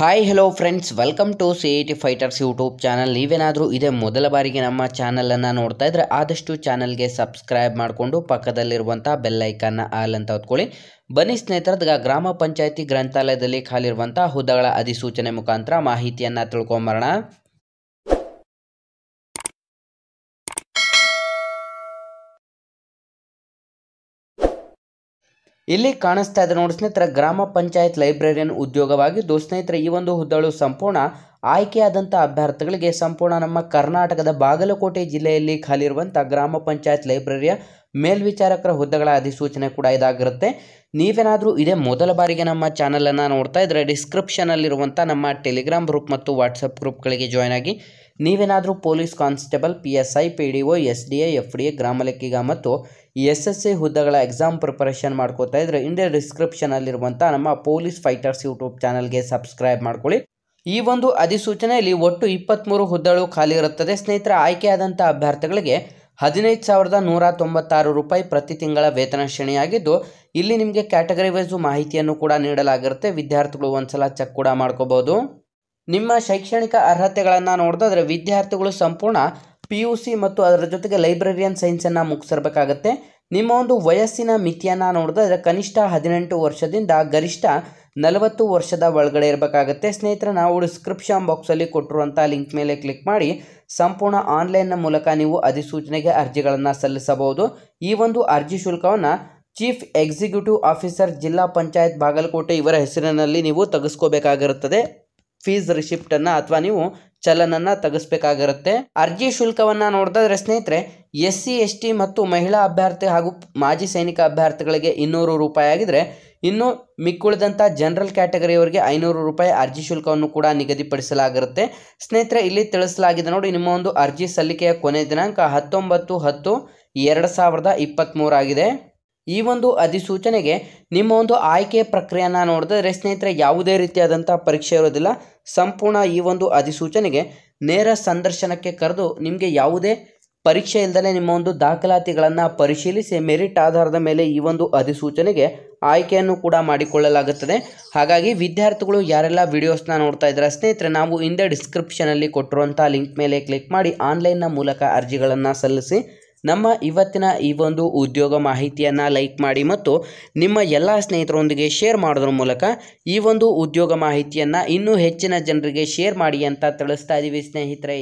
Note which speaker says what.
Speaker 1: hi hello friends welcome to C T fighters YouTube channel ನೀವೇನಾದರೂ ಇದೇ ಮೊದಲ ಬಾರಿಗೆ ನಮ್ಮ ಚಾನಲನ್ನು ನೋಡ್ತಾ ಇದ್ದರೆ ಆದಷ್ಟು ಚಾನಲ್ಗೆ ಸಬ್ಸ್ಕ್ರೈಬ್ ಮಾಡಿಕೊಂಡು ಪಕ್ಕದಲ್ಲಿರುವಂಥ ಬೆಲ್ಲೈಕನ್ನ ಆಲ್ ಅಂತ ಹೊತ್ಕೊಳ್ಳಿ ಬನ್ನಿ ಸ್ನೇಹಿತರದ ಗ್ರಾಮ ಪಂಚಾಯಿತಿ ಗ್ರಂಥಾಲಯದಲ್ಲಿ ಖಾಲಿರುವಂಥ ಹುದ್ದೆಗಳ ಅಧಿಸೂಚನೆ ಮುಖಾಂತರ ಮಾಹಿತಿಯನ್ನು ತಿಳ್ಕೊಂಬರೋಣ ಇಲ್ಲಿ ಕಾಣಿಸ್ತಾ ಇದೆ ನೋಡಿ ಸ್ನೇಹಿತರ ಗ್ರಾಮ ಪಂಚಾಯತ್ ಲೈಬ್ರರಿಯನ್ ಉದ್ಯೋಗವಾಗಿದ್ದು ಸ್ನೇಹಿತರ ಈ ಒಂದು ಹುದ್ದಳು ಸಂಪೂರ್ಣ ಆಯ್ಕೆಯಾದಂಥ ಅಭ್ಯರ್ಥಿಗಳಿಗೆ ಸಂಪೂರ್ಣ ನಮ್ಮ ಕರ್ನಾಟಕದ ಬಾಗಲಕೋಟೆ ಜಿಲ್ಲೆಯಲ್ಲಿ ಖಾಲಿ ಇರುವಂಥ ಗ್ರಾಮ ಪಂಚಾಯತ್ ಲೈಬ್ರರಿಯ ಮೇಲ್ವಿಚಾರಕರ ಹುದ್ದೆಗಳ ಅಧಿಸೂಚನೆ ಕೂಡ ಇದಾಗಿರುತ್ತೆ ನೀವೇನಾದರೂ ಇದೇ ಮೊದಲ ಬಾರಿಗೆ ನಮ್ಮ ಚಾನಲನ್ನು ನೋಡ್ತಾ ಇದ್ದರೆ ಡಿಸ್ಕ್ರಿಪ್ಷನಲ್ಲಿರುವಂಥ ನಮ್ಮ ಟೆಲಿಗ್ರಾಮ್ ಗ್ರೂಪ್ ಮತ್ತು ವಾಟ್ಸಪ್ ಗ್ರೂಪ್ಗಳಿಗೆ ಜಾಯ್ನ್ ಆಗಿ ನೀವೇನಾದರೂ police constable P S I P D O S D A F D A ಗ್ರಾಮ ಲೆಕ್ಕಿಗ ಮತ್ತು ಎಸ್ ಎಸ್ ಸಿ ಹುದ್ದೆಗಳ ಎಕ್ಸಾಮ್ ಪ್ರಿಪರೇಷನ್ ಮಾಡ್ಕೋತಾ ಇದ್ದರೆ ಇಂದೇ ಡಿಸ್ಕ್ರಿಪ್ಷನಲ್ಲಿರುವಂಥ ನಮ್ಮ ಪೊಲೀಸ್ ಫೈಟರ್ಸ್ ಯೂಟ್ಯೂಬ್ ಚಾನಲ್ಗೆ ಸಬ್ಸ್ಕ್ರೈಬ್ ಮಾಡ್ಕೊಳ್ಳಿ ಈ ಒಂದು ಅಧಿಸೂಚನೆಯಲ್ಲಿ ಒಟ್ಟು ಇಪ್ಪತ್ತ್ಮೂರು ಹುದ್ದೆಗಳು ಖಾಲಿ ಇರುತ್ತದೆ ಸ್ನೇಹಿತರ ಆಯ್ಕೆಯಾದಂಥ ಅಭ್ಯರ್ಥಿಗಳಿಗೆ ಹದಿನೈದು ಸಾವಿರದ ನೂರ ತೊಂಬತ್ತಾರು ರೂಪಾಯಿ ಪ್ರತಿ ತಿಂಗಳ ವೇತನ ಶ್ರೇಣಿಯಾಗಿದ್ದು ಇಲ್ಲಿ ನಿಮಗೆ ಕ್ಯಾಟಗರಿ ವೈಸು ಮಾಹಿತಿಯನ್ನು ಕೂಡ ನೀಡಲಾಗಿರುತ್ತೆ ವಿದ್ಯಾರ್ಥಿಗಳು ಒಂದ್ಸಲ ಚೆಕ್ ಕೂಡ ಮಾಡ್ಕೋಬೋದು ನಿಮ್ಮ ಶೈಕ್ಷಣಿಕ ಅರ್ಹತೆಗಳನ್ನು ನೋಡಿದ್ರೆ ವಿದ್ಯಾರ್ಥಿಗಳು ಸಂಪೂರ್ಣ ಪಿ ಯು ಸಿ ಮತ್ತು ಅದರ ಜೊತೆಗೆ ಲೈಬ್ರರಿಯನ್ ಸೈನ್ಸನ್ನು ಮುಗಿಸಿರ್ಬೇಕಾಗತ್ತೆ ನಿಮ್ಮ ಒಂದು ವಯಸ್ಸಿನ ಮಿತಿಯನ್ನು ನೋಡಿದ್ರೆ ಕನಿಷ್ಠ ಹದಿನೆಂಟು ವರ್ಷದಿಂದ ಗರಿಷ್ಠ ನಲವತ್ತು ವರ್ಷದ ಒಳಗಡೆ ಇರಬೇಕಾಗತ್ತೆ ಸ್ನೇಹಿತರೆ ನಾವು ಡಿಸ್ಕ್ರಿಪ್ಷನ್ ಬಾಕ್ಸಲ್ಲಿ ಕೊಟ್ಟಿರುವಂಥ ಲಿಂಕ್ ಮೇಲೆ ಕ್ಲಿಕ್ ಮಾಡಿ ಸಂಪೂರ್ಣ ಆನ್ಲೈನ್ನ ಮೂಲಕ ನೀವು ಅಧಿಸೂಚನೆಗೆ ಅರ್ಜಿಗಳನ್ನು ಸಲ್ಲಿಸಬಹುದು ಈ ಒಂದು ಅರ್ಜಿ ಶುಲ್ಕವನ್ನು ಚೀಫ್ ಎಕ್ಸಿಕ್ಯೂಟಿವ್ ಆಫೀಸರ್ ಜಿಲ್ಲಾ ಪಂಚಾಯತ್ ಬಾಗಲಕೋಟೆ ಇವರ ಹೆಸರಿನಲ್ಲಿ ನೀವು ತೆಗೆಸ್ಕೋಬೇಕಾಗಿರುತ್ತದೆ ಫೀಸ್ ರಿಸಿಪ್ಟನ್ನು ಅಥವಾ ನೀವು ಚಲನನ್ನು ತೆಗೆಸ್ಬೇಕಾಗಿರುತ್ತೆ ಅರ್ಜಿ ಶುಲ್ಕವನ್ನು ನೋಡಿದ್ರೆ ಸ್ನೇಹಿತರೆ ಎಸ್ ಸಿ ಎಸ್ ಟಿ ಮತ್ತು ಮಹಿಳಾ ಅಭ್ಯರ್ಥಿ ಹಾಗೂ ಮಾಜಿ ಸೈನಿಕ ಅಭ್ಯರ್ಥಿಗಳಿಗೆ ಇನ್ನೂರು ರೂಪಾಯಿ ಆಗಿದ್ರೆ ಇನ್ನು ಮಿಕ್ಕುಳಿದಂಥ ಜನರಲ್ ಕ್ಯಾಟಗರಿಯವರಿಗೆ ಐನೂರು ರೂಪಾಯಿ ಅರ್ಜಿ ಶುಲ್ಕವನ್ನು ಕೂಡ ನಿಗದಿಪಡಿಸಲಾಗಿರುತ್ತೆ ಸ್ನೇಹಿತರೆ ಇಲ್ಲಿ ತಿಳಿಸಲಾಗಿದೆ ನೋಡಿ ನಿಮ್ಮ ಒಂದು ಅರ್ಜಿ ಸಲ್ಲಿಕೆಯ ಕೊನೆ ದಿನಾಂಕ ಹತ್ತೊಂಬತ್ತು ಹತ್ತು ಎರಡು ಸಾವಿರದ ಇಪ್ಪತ್ತ್ಮೂರಾಗಿದೆ ಈ ಒಂದು ಅಧಿಸೂಚನೆಗೆ ನಿಮ್ಮ ಒಂದು ಆಯ್ಕೆ ಪ್ರಕ್ರಿಯೆಯನ್ನು ನೋಡಿದ್ರೆ ಸ್ನೇಹಿತರೆ ಯಾವುದೇ ರೀತಿಯಾದಂಥ ಪರೀಕ್ಷೆ ಇರೋದಿಲ್ಲ ಸಂಪೂರ್ಣ ಈ ಒಂದು ಅಧಿಸೂಚನೆಗೆ ನೇರ ಸಂದರ್ಶನಕ್ಕೆ ಕರೆದು ನಿಮಗೆ ಯಾವುದೇ ಪರೀಕ್ಷೆ ಇಲ್ಲದೇ ನಿಮ್ಮ ಒಂದು ದಾಖಲಾತಿಗಳನ್ನು ಪರಿಶೀಲಿಸಿ ಮೆರಿಟ್ ಆಧಾರದ ಮೇಲೆ ಈ ಒಂದು ಅಧಿಸೂಚನೆಗೆ ಆಯ್ಕೆಯನ್ನು ಕೂಡ ಮಾಡಿಕೊಳ್ಳಲಾಗುತ್ತದೆ ಹಾಗಾಗಿ ವಿದ್ಯಾರ್ಥಿಗಳು ಯಾರೆಲ್ಲ ವಿಡಿಯೋಸ್ನ ನೋಡ್ತಾ ಇದ್ದಾರೆ ಸ್ನೇಹಿತರೆ ನಾವು ಹಿಂದೆ ಡಿಸ್ಕ್ರಿಪ್ಷನಲ್ಲಿ ಕೊಟ್ಟಿರುವಂಥ ಲಿಂಕ್ ಮೇಲೆ ಕ್ಲಿಕ್ ಮಾಡಿ ಆನ್ಲೈನ್ನ ಮೂಲಕ ಅರ್ಜಿಗಳನ್ನು ಸಲ್ಲಿಸಿ ನಮ್ಮ ಇವತ್ತಿನ ಈ ಒಂದು ಉದ್ಯೋಗ ಮಾಹಿತಿಯನ್ನು ಲೈಕ್ ಮಾಡಿ ಮತ್ತು ನಿಮ್ಮ ಎಲ್ಲ ಸ್ನೇಹಿತರೊಂದಿಗೆ ಶೇರ್ ಮಾಡೋದ್ರ ಮೂಲಕ ಈ ಒಂದು ಉದ್ಯೋಗ ಮಾಹಿತಿಯನ್ನು ಇನ್ನೂ ಹೆಚ್ಚಿನ ಜನರಿಗೆ ಶೇರ್ ಮಾಡಿ ಅಂತ ತಿಳಿಸ್ತಾ ಇದ್ದೀವಿ ಸ್ನೇಹಿತರೆ